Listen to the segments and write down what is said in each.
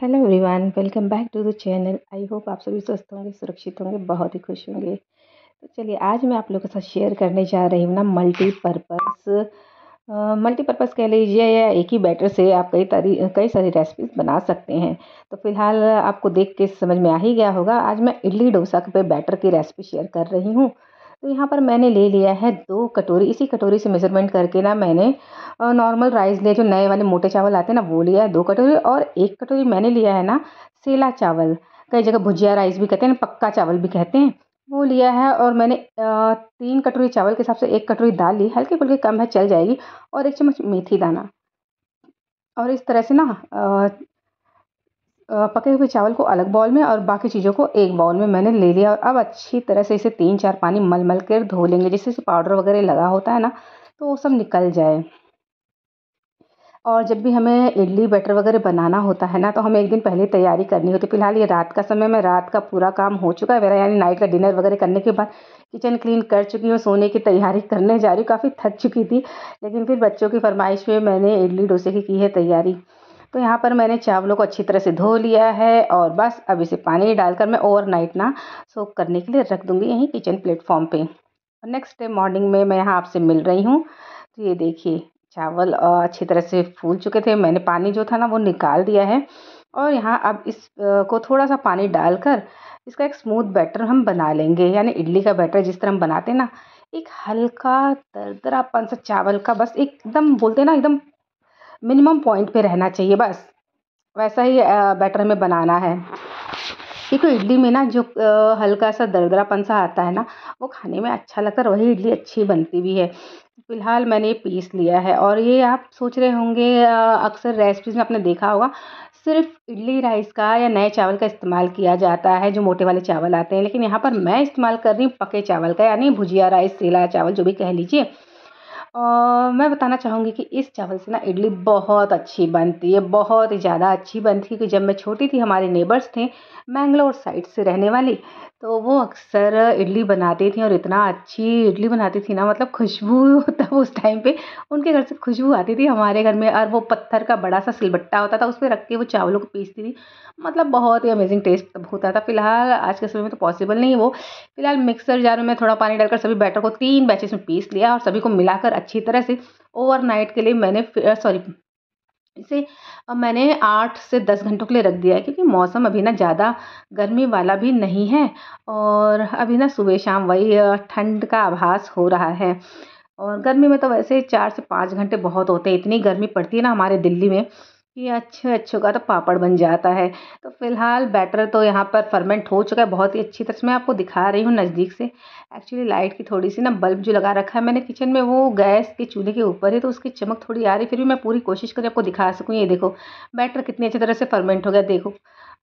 hello everyone welcome back to the channel I hope आप सभी स्वस्थ होंगे सुरक्षित होंगे बहुत ही खुश होंगे तो चलिए आज मैं आप लोगों के साथ शेयर करने जा रही हूँ ना मल्टीपर्पज़ मल्टीपर्पज़ कह लीजिए या एक ही बैटर से आप कई तारी कई सारी रेसिपीज बना सकते हैं तो फिलहाल आपको देख के समझ में आ ही गया होगा आज मैं इडली डोसा के बैटर की रेसिपी शेयर कर रही हूँ तो यहाँ पर मैंने ले लिया है दो कटोरी इसी कटोरी से मेज़रमेंट करके ना मैंने नॉर्मल राइस लिया जो नए वाले मोटे चावल आते हैं ना वो लिया है दो कटोरी और एक कटोरी मैंने लिया है ना सेला चावल कई जगह भुजिया राइस भी कहते हैं पक्का चावल भी कहते हैं वो लिया है और मैंने तीन कटोरी चावल के हिसाब से एक कटोरी दाल ली हल्की फुल्की कम है चल जाएगी और एक चम्मच मेथी दाना और इस तरह से ना पके हुए चावल को अलग बाउल में और बाकी चीज़ों को एक बाउल में मैंने ले लिया और अब अच्छी तरह से इसे तीन चार पानी मल मल कर धो लेंगे जिससे इसे पाउडर वगैरह लगा होता है ना तो वो सब निकल जाए और जब भी हमें इडली बैटर वगैरह बनाना होता है ना तो हमें एक दिन पहले तैयारी करनी होती है फिलहाल ये रात का समय में रात का पूरा काम हो चुका है मेरा यानी नाइट का डिनर वगैरह करने के बाद किचन क्लीन कर चुकी हूँ सोने की तैयारी करने जा रही हूँ काफ़ी थक चुकी थी लेकिन फिर बच्चों की फरमाइश में मैंने इडली डोसे की की है तैयारी तो यहाँ पर मैंने चावलों को अच्छी तरह से धो लिया है और बस अब इसे पानी डालकर मैं ओवरनाइट ना सोक करने के लिए रख दूँगी यहीं किचन प्लेटफॉर्म पे और नेक्स्ट डे मॉर्निंग में मैं यहाँ आपसे मिल रही हूँ तो ये देखिए चावल अच्छी तरह से फूल चुके थे मैंने पानी जो था ना वो निकाल दिया है और यहाँ अब इस को थोड़ा सा पानी डालकर इसका एक स्मूथ बैटर हम बना लेंगे यानी इडली का बैटर जिस तरह हम बनाते हैं ना एक हल्का दरदरापन सा चावल का बस एकदम बोलते हैं ना एकदम मिनिमम पॉइंट पे रहना चाहिए बस वैसा ही बैटर में बनाना है देखो इडली में ना जो हल्का सा दरदरापन सा आता है ना वो खाने में अच्छा लगता है वही इडली अच्छी बनती भी है फ़िलहाल मैंने पीस लिया है और ये आप सोच रहे होंगे अक्सर रेसिपीज़ में आपने देखा होगा सिर्फ इडली राइस का या नए चावल का इस्तेमाल किया जाता है जो मोटे वाले चावल आते हैं लेकिन यहाँ पर मैं इस्तेमाल कर रही हूँ पके चावल का यानी भुजिया राइस सेला चावल जो भी कह लीजिए और मैं बताना चाहूँगी कि इस चावल से ना इडली बहुत अच्छी बनती है बहुत ही ज़्यादा अच्छी बनती है क्योंकि जब मैं छोटी थी हमारे नेबर्स थे मैंगलोर साइड से रहने वाली तो वो अक्सर इडली बनाती थी और इतना अच्छी इडली बनाती थी ना मतलब खुशबू तब उस टाइम पे उनके घर से खुशबू आती थी हमारे घर में और वो पत्थर का बड़ा सा सिलबट्टा होता था उस पर रख के वो चावलों को पीसती थी मतलब बहुत ही अमेजिंग टेस्ट तब होता था फिलहाल आज के समय में तो पॉसिबल नहीं है वो फिलहाल मिक्सर जार में थोड़ा पानी डालकर सभी बैटर को तीन बैचेस में पीस लिया और सभी को मिलाकर अच्छी तरह से ओवरनाइट के लिए मैंने सॉरी इसे मैंने आठ से दस घंटों के लिए रख दिया है क्योंकि मौसम अभी ना ज़्यादा गर्मी वाला भी नहीं है और अभी ना सुबह शाम वही ठंड का आभास हो रहा है और गर्मी में तो वैसे चार से पाँच घंटे बहुत होते हैं इतनी गर्मी पड़ती है ना हमारे दिल्ली में ये अच्छे अच्छे का तो पापड़ बन जाता है तो फ़िलहाल बैटर तो यहाँ पर फर्मेंट हो चुका है बहुत ही अच्छी तरह से मैं आपको दिखा रही हूँ नज़दीक से एक्चुअली लाइट की थोड़ी सी ना बल्ब जो लगा रखा है मैंने किचन में वो गैस के चूल्हे के ऊपर है तो उसकी चमक थोड़ी आ रही फिर भी मैं पूरी कोशिश करी आपको दिखा सकूँ ये देखो बैटर कितनी अच्छी तरह से फर्मेंट हो गया देखो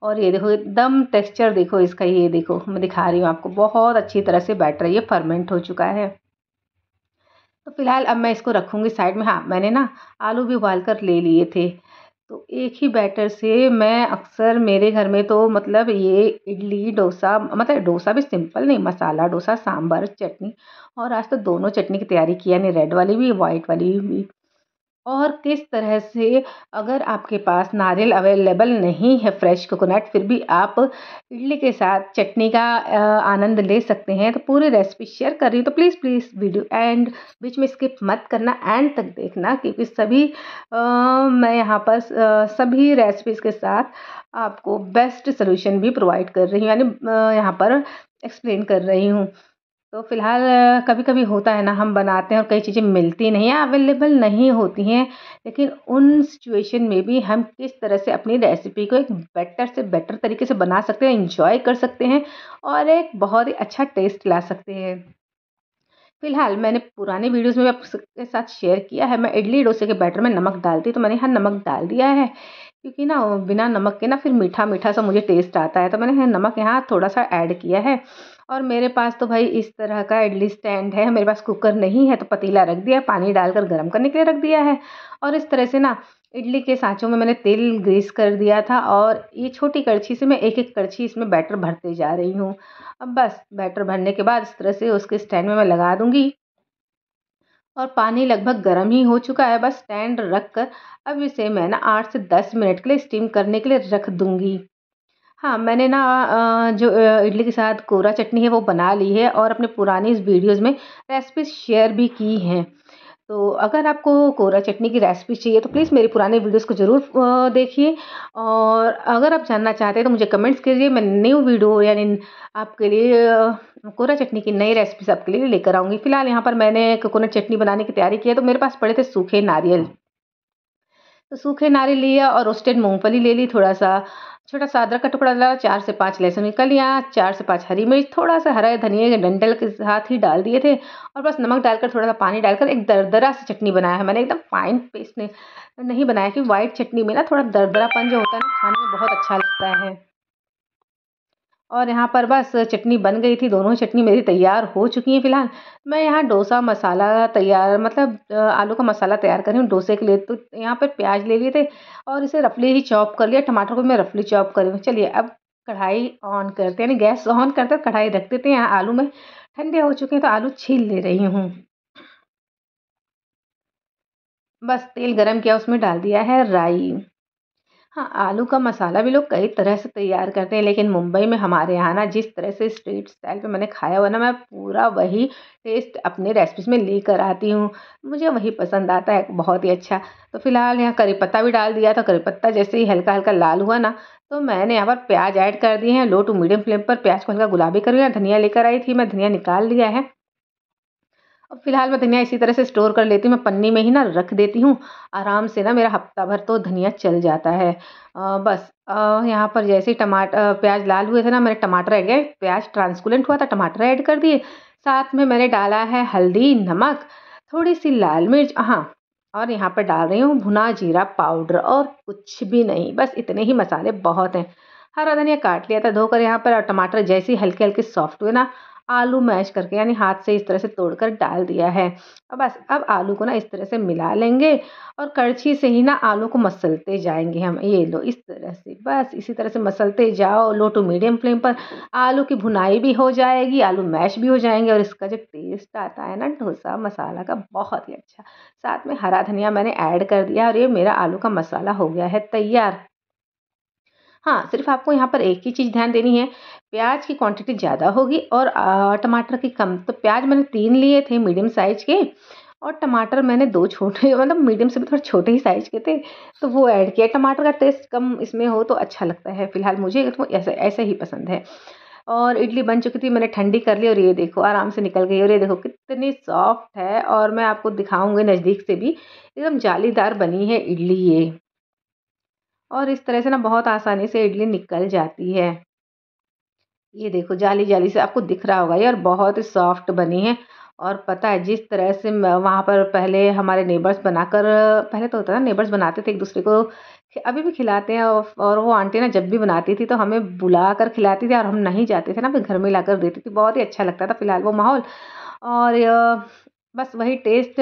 और ये देखो एकदम टेक्स्चर देखो इसका ये देखो मैं दिखा रही हूँ आपको बहुत अच्छी तरह से बैटर ये फर्मेंट हो चुका है तो फिलहाल अब मैं इसको रखूँगी साइड में हाँ मैंने ना आलू भी उबाल कर ले लिए थे तो एक ही बैटर से मैं अक्सर मेरे घर में तो मतलब ये इडली डोसा मतलब डोसा भी सिंपल नहीं मसाला डोसा सांभर चटनी और आज तो दोनों चटनी की तैयारी किया नहीं रेड वाली भी वाइट वाली भी और किस तरह से अगर आपके पास नारियल अवेलेबल नहीं है फ्रेश कोकोनट फिर भी आप इडली के साथ चटनी का आनंद ले सकते हैं तो पूरी रेसिपी शेयर कर रही हूँ तो प्लीज़ प्लीज़ वीडियो एंड बीच में स्किप मत करना एंड तक देखना क्योंकि सभी आ, मैं यहाँ पर सभी रेसिपीज़ के साथ आपको बेस्ट सोल्यूशन भी प्रोवाइड कर रही हूँ यानी यहाँ पर एक्सप्लेन कर रही हूँ तो फ़िलहाल कभी कभी होता है ना हम बनाते हैं और कई चीज़ें मिलती नहीं हैं अवेलेबल नहीं होती हैं लेकिन उन सिचुएशन में भी हम किस तरह से अपनी रेसिपी को एक बेटर से बेटर तरीके से बना सकते हैं इंजॉय कर सकते हैं और एक बहुत ही अच्छा टेस्ट ला सकते हैं फिलहाल मैंने पुराने वीडियोस में भी आपके साथ शेयर किया है मैं इडली डोसे के बैटर में नमक डालती तो मैंने यहाँ नमक डाल दिया है क्योंकि ना बिना नमक के ना फिर मीठा मीठा सा मुझे टेस्ट आता है तो मैंने नमक यहाँ थोड़ा सा ऐड किया है और मेरे पास तो भाई इस तरह का इडली स्टैंड है मेरे पास कुकर नहीं है तो पतीला रख दिया पानी डालकर गर्म करने के लिए रख दिया है और इस तरह से ना इडली के सांचों में मैंने तेल ग्रीस कर दिया था और ये छोटी कड़छी से मैं एक एक कड़छी इसमें बैटर भरते जा रही हूँ अब बस बैटर भरने के बाद इस तरह से उसके स्टैंड में मैं लगा दूँगी और पानी लगभग गर्म ही हो चुका है बस स्टैंड रख कर अब इसे मैं ना आठ से दस मिनट के लिए स्टीम करने के लिए रख दूँगी हाँ मैंने ना जो इडली के साथ कोहरा चटनी है वो बना ली है और अपने पुराने इस वीडियोस में रेसिपीज़ शेयर भी की हैं तो अगर आपको कोहरा चटनी की रेसिपी चाहिए तो प्लीज़ मेरे पुराने वीडियोस को ज़रूर देखिए और अगर आप जानना चाहते हैं तो मुझे कमेंट्स कीजिए मैं न्यू वीडियो यानी आपके लिए कोहरा चटनी की नई रेसिपीज आपके लिए लेकर आऊँगी फिलहाल यहाँ पर मैंने कोकोनट चटनी बनाने की तैयारी की है तो मेरे पास पड़े थे सूखे नारियल तो सूखे नारियल लिया और रोस्टेड मूँगफली ले ली थोड़ा सा छोटा सा अदरक का टुकड़ा डाला चार से पाँच लहसुन का लिया चार से पाँच हरी मिर्च थोड़ा सा हरा धनिया के डंडल के साथ ही डाल दिए थे और बस नमक डालकर थोड़ा सा पानी डालकर एक दरदरा सी चटनी बनाया है मैंने एकदम फाइन पेस्ट नहीं बनाया कि वाइट चटनी में ना थोड़ा दरदरापन जो होता है ना खाने में बहुत अच्छा लगता है और यहाँ पर बस चटनी बन गई थी दोनों चटनी मेरी तैयार हो चुकी हैं फ़िलहाल मैं यहाँ डोसा मसाला तैयार मतलब आलू का मसाला तैयार कर रही हूँ डोसे के लिए तो यहाँ पर प्याज ले लिए थे और इसे रफली ही चॉप कर लिया टमाटर को मैं रफली चॉप कर रही हूँ चलिए अब कढ़ाई ऑन करते हैं यानी गैस ऑन करते कढ़ाई रख देते हैं यहाँ आलू में ठंडे हो चुके हैं तो आलू छील ले रही हूँ बस तेल गरम किया उसमें डाल दिया है राई हाँ आलू का मसाला भी लोग कई तरह से तैयार करते हैं लेकिन मुंबई में हमारे यहाँ ना जिस तरह से स्ट्रीट स्टाइल पे मैंने खाया हुआ ना मैं पूरा वही टेस्ट अपने रेसिपीज़ में लेकर आती हूँ मुझे वही पसंद आता है बहुत ही अच्छा तो फिलहाल यहाँ करी पत्ता भी डाल दिया था करी पत्ता जैसे ही हल्का हल्का लाल हुआ ना तो मैंने यहाँ पर प्याज ऐड कर दिए हैं लो टू मीडियम फ्लेम पर प्याज को हल्का गुलाबी कर लिया धनिया लेकर आई थी मैं धनिया निकाल लिया है अब फ़िलहाल मैं धनिया इसी तरह से स्टोर कर लेती हूँ मैं पन्नी में ही ना रख देती हूँ आराम से ना मेरा हफ्ता भर तो धनिया चल जाता है आ, बस यहाँ पर जैसे ही टमाटर प्याज लाल हुए थे ना मैंने टमाटर ऐड किया प्याज ट्रांसकुलेंट हुआ था टमाटर ऐड कर दिए साथ में मैंने डाला है हल्दी नमक थोड़ी सी लाल मिर्च हाँ और यहाँ पर डाल रही हूँ भुना जीरा पाउडर और कुछ भी नहीं बस इतने ही मसाले बहुत हैं हरा धनिया काट लिया था धोकर यहाँ पर और टमाटर जैसे ही हल्के हल्के सॉफ्ट हुए ना आलू मैश करके यानी हाथ से इस तरह से तोड़ कर डाल दिया है अब बस अब आलू को ना इस तरह से मिला लेंगे और करछी से ही ना आलू को मसलते जाएंगे हम ये लो इस तरह से बस इसी तरह से मसलते जाओ लो टू मीडियम फ्लेम पर आलू की भुनाई भी हो जाएगी आलू मैश भी हो जाएंगे और इसका जो टेस्ट आता है ना डोसा मसाला का बहुत ही अच्छा साथ में हरा धनिया मैंने ऐड कर दिया और ये मेरा आलू का मसाला हो गया है तैयार हाँ सिर्फ आपको यहाँ पर एक ही चीज़ ध्यान देनी है प्याज की क्वांटिटी ज़्यादा होगी और टमाटर की कम तो प्याज मैंने तीन लिए थे मीडियम साइज़ के और टमाटर मैंने दो छोटे मतलब मीडियम से भी थोड़े छोटे ही साइज़ के थे तो वो ऐड किया टमाटर का टेस्ट कम इसमें हो तो अच्छा लगता है फिलहाल मुझे तो ऐसे ही पसंद है और इडली बन चुकी थी मैंने ठंडी कर ली और ये देखो आराम से निकल गई और ये देखो कितनी सॉफ्ट है और मैं आपको दिखाऊंगी नज़दीक से भी एकदम जालीदार बनी है इडली ये और इस तरह से ना बहुत आसानी से इडली निकल जाती है ये देखो जाली जाली से आपको दिख रहा होगा ये और बहुत ही सॉफ्ट बनी है और पता है जिस तरह से वहाँ पर पहले हमारे नेबर्स बनाकर पहले तो होता था नेबर्स बनाते थे एक दूसरे को अभी भी खिलाते हैं और वो आंटी ना जब भी बनाती थी तो हमें बुला कर खिलाती थी और हम नहीं जाते थे ना फिर घर में ला कर देती थी बहुत ही अच्छा लगता था फिलहाल वो माहौल और बस वही टेस्ट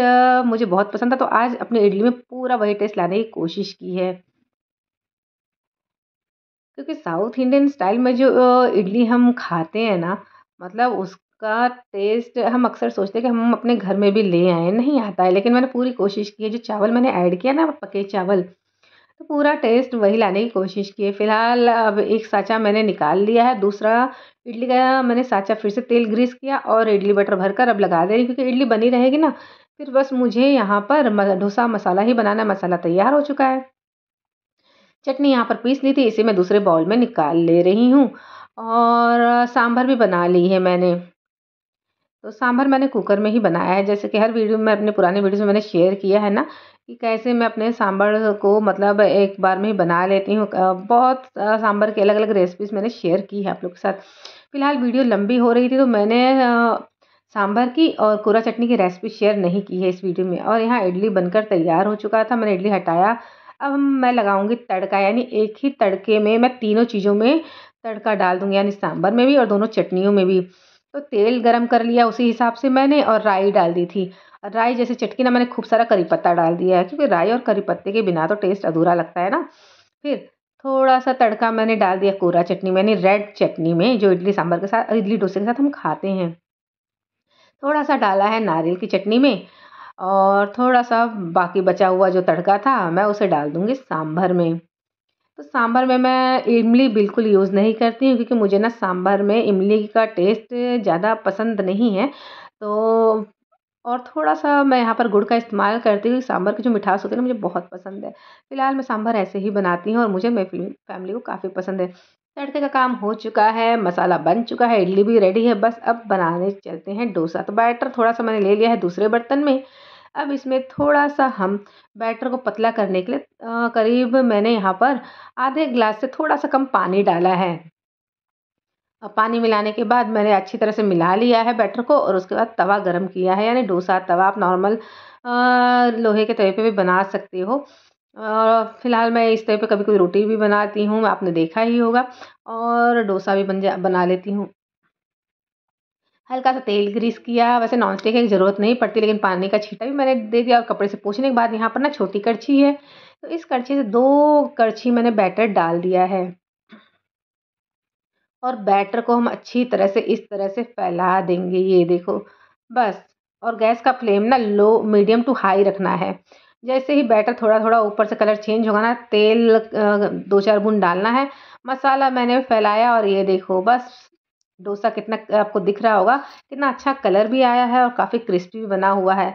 मुझे बहुत पसंद था तो आज अपनी इडली में पूरा वही टेस्ट लाने की कोशिश की है क्योंकि साउथ इंडियन स्टाइल में जो इडली हम खाते हैं ना मतलब उसका टेस्ट हम अक्सर सोचते हैं कि हम अपने घर में भी ले आए नहीं आता है लेकिन मैंने पूरी कोशिश की है जो चावल मैंने ऐड किया ना पके चावल तो पूरा टेस्ट वही लाने की कोशिश की है फिलहाल अब एक साँचा मैंने निकाल लिया है दूसरा इडली का मैंने साँचा फिर से तेल ग्रीस किया और इडली बटर भरकर अब लगा दे रही क्योंकि इडली बनी रहेगी ना फिर बस मुझे यहाँ पर डोसा मसाला ही बनाना मसाला तैयार हो चुका है चटनी यहाँ पर पीस ली थी इसे मैं दूसरे बाउल में निकाल ले रही हूँ और सांभर भी बना ली है मैंने तो सांभर मैंने कुकर में ही बनाया है जैसे कि हर वीडियो में अपने पुराने वीडियोस में मैंने शेयर किया है ना कि कैसे मैं अपने सांभर को मतलब एक बार में ही बना लेती हूँ बहुत सांभर की अलग अलग रेसिपीज़ मैंने शेयर की है आप लोग के साथ फिलहाल वीडियो लंबी हो रही थी तो मैंने सांभर की और कोरा चटनी की रेसिपी शेयर नहीं की है इस वीडियो में और यहाँ इडली बनकर तैयार हो चुका था मैंने इडली हटाया अब मैं लगाऊंगी तड़का यानी एक ही तड़के में मैं तीनों चीज़ों में तड़का डाल दूँगी यानी सांभर में भी और दोनों चटनियों में भी तो तेल गरम कर लिया उसी हिसाब से मैंने और राई डाल दी थी और राई जैसे चटकी ना मैंने खूब सारा करी पत्ता डाल दिया है क्योंकि राई और करी पत्ते के बिना तो टेस्ट अधूरा लगता है ना फिर थोड़ा सा तड़का मैंने डाल दिया कोरा चटनी मैंने रेड चटनी में जो इडली सांभर के साथ इडली डोसे के साथ हम खाते हैं थोड़ा सा डाला है नारियल की चटनी में और थोड़ा सा बाकी बचा हुआ जो तड़का था मैं उसे डाल दूँगी सांभर में तो सांभर में मैं इमली बिल्कुल यूज़ नहीं करती हूँ क्योंकि मुझे ना सांभर में इमली का टेस्ट ज़्यादा पसंद नहीं है तो और थोड़ा सा मैं यहाँ पर गुड़ का इस्तेमाल करती हूँ सांभर की जो मिठास होती है ना मुझे बहुत पसंद है फ़िलहाल मैं सांभर ऐसे ही बनाती हूँ और मुझे मेरी फैमिली को काफ़ी पसंद है तड़के का काम हो चुका है मसाला बन चुका है इडली भी रेडी है बस अब बनाने चलते हैं डोसा तो बैटर थोड़ा सा मैंने ले लिया है दूसरे बर्तन में अब इसमें थोड़ा सा हम बैटर को पतला करने के लिए करीब मैंने यहाँ पर आधे ग्लास से थोड़ा सा कम पानी डाला है अब पानी मिलाने के बाद मैंने अच्छी तरह से मिला लिया है बैटर को और उसके बाद तवा गर्म किया है यानी डोसा तवा आप नॉर्मल लोहे के तवे पे भी बना सकते हो और फिलहाल मैं इस तवे पे कभी कभी रोटी भी बनाती हूँ आपने देखा ही होगा और डोसा भी बन जा बना लेती हूँ हल्का सा तेल ग्रीस किया वैसे नॉन स्टिक की ज़रूरत नहीं पड़ती लेकिन पानी का छीटा भी मैंने दे दिया और कपड़े से पोछने के बाद यहाँ पर ना छोटी करछी है तो इस करछी से दो करछी मैंने बैटर डाल दिया है और बैटर को हम अच्छी तरह से इस तरह से फैला देंगे ये देखो बस और गैस का फ्लेम ना लो मीडियम टू हाई रखना है जैसे ही बैटर थोड़ा थोड़ा ऊपर से कलर चेंज होगा ना तेल दो चार बूंद डालना है मसाला मैंने फैलाया और ये देखो बस डोसा कितना आपको दिख रहा होगा कितना अच्छा कलर भी आया है और काफ़ी क्रिस्पी भी बना हुआ है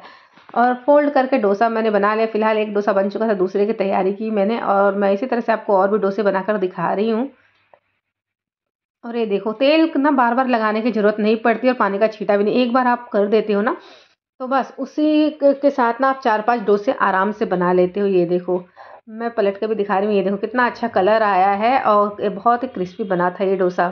और फोल्ड करके डोसा मैंने बना लिया फिलहाल एक डोसा बन चुका था दूसरे की तैयारी की मैंने और मैं इसी तरह से आपको और भी डोसे बनाकर दिखा रही हूँ और ये देखो तेल ना बार बार लगाने की ज़रूरत नहीं पड़ती और पानी का छीटा भी नहीं एक बार आप कर देते हो ना तो बस उसी के साथ ना आप चार पांच डोसे आराम से बना लेते हो ये देखो मैं पलट के भी दिखा रही हूँ ये देखो कितना अच्छा कलर आया है और बहुत ही क्रिस्पी बना था ये डोसा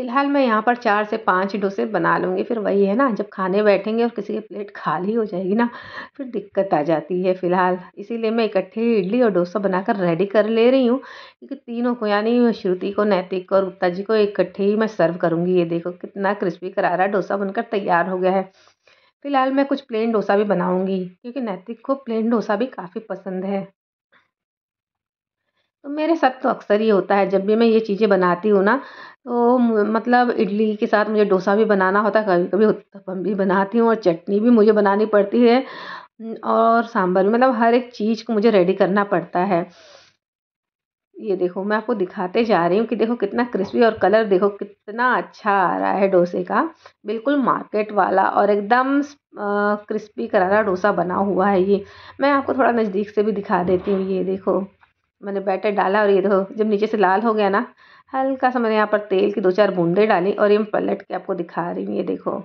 फ़िलहाल मैं यहाँ पर चार से पाँच डोसे बना लूँगी फिर वही है ना जब खाने बैठेंगे और किसी की प्लेट खाली हो जाएगी ना फिर दिक्कत आ जाती है फ़िलहाल इसीलिए मैं इकट्ठे ही इडली और डोसा बनाकर रेडी कर ले रही हूँ क्योंकि तीनों को यानी श्रुति को नैतिक को और गुप्ता जी को इकट्ठे ही मैं सर्व करूँगी ये देखो कितना क्रिस्पी करारा डोसा बनकर तैयार हो गया है फ़िलहाल मैं कुछ प्लेन डोसा भी बनाऊँगी क्योंकि नैतिक को प्लेन डोसा भी काफ़ी पसंद है तो मेरे साथ तो अक्सर ये होता है जब भी मैं ये चीज़ें बनाती हूँ ना तो मतलब इडली के साथ मुझे डोसा भी बनाना होता है कभी कभी उत्तपम भी बनाती हूँ और चटनी भी मुझे बनानी पड़ती है और सांभर भी मतलब हर एक चीज़ को मुझे रेडी करना पड़ता है ये देखो मैं आपको दिखाते जा रही हूँ कि देखो कितना क्रिस्पी और कलर देखो कितना अच्छा आ रहा है डोसे का बिल्कुल मार्केट वाला और एकदम क्रिस्पी करारा डोसा बना हुआ है ये मैं आपको थोड़ा नज़दीक से भी दिखा देती हूँ ये देखो मैंने बैटर डाला और ये देखो जब नीचे से लाल हो गया ना हल्का सा मैंने यहाँ पर तेल की दो चार बूंदे डाली और ये मैं पलट के आपको दिखा रही हूँ ये देखो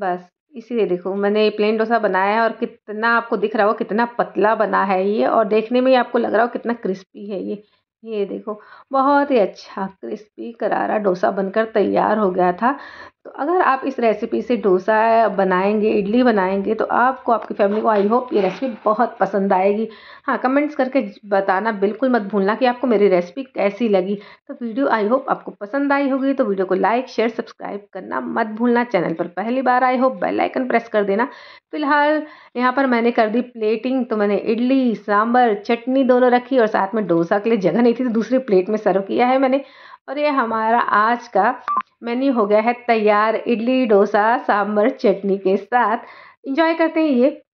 बस इसीलिए देखो मैंने ये प्लेन डोसा बनाया है और कितना आपको दिख रहा हो कितना पतला बना है ये और देखने में ही आपको लग रहा हो कितना क्रिस्पी है ये ये देखो बहुत ही अच्छा क्रिस्पी करारा डोसा बनकर तैयार हो गया था तो अगर आप इस रेसिपी से डोसा बनाएंगे इडली बनाएंगे तो आपको आपकी फैमिली को आई होप ये रेसिपी बहुत पसंद आएगी हाँ कमेंट्स करके बताना बिल्कुल मत भूलना कि आपको मेरी रेसिपी कैसी लगी तो वीडियो आई होप आपको पसंद आई होगी तो वीडियो को लाइक शेयर सब्सक्राइब करना मत भूलना चैनल पर पहली बार I hope bell icon press कर देना फिलहाल यहाँ पर मैंने कर दी प्लेटिंग तो मैंने इडली सांभर चटनी दोनों रखी और साथ में डोसा के लिए जगह नहीं थी तो दूसरी प्लेट में सर्व किया है मैंने और ये हमारा आज का मेन्यू हो गया है तैयार इडली डोसा सांभर चटनी के साथ इंजॉय करते हैं ये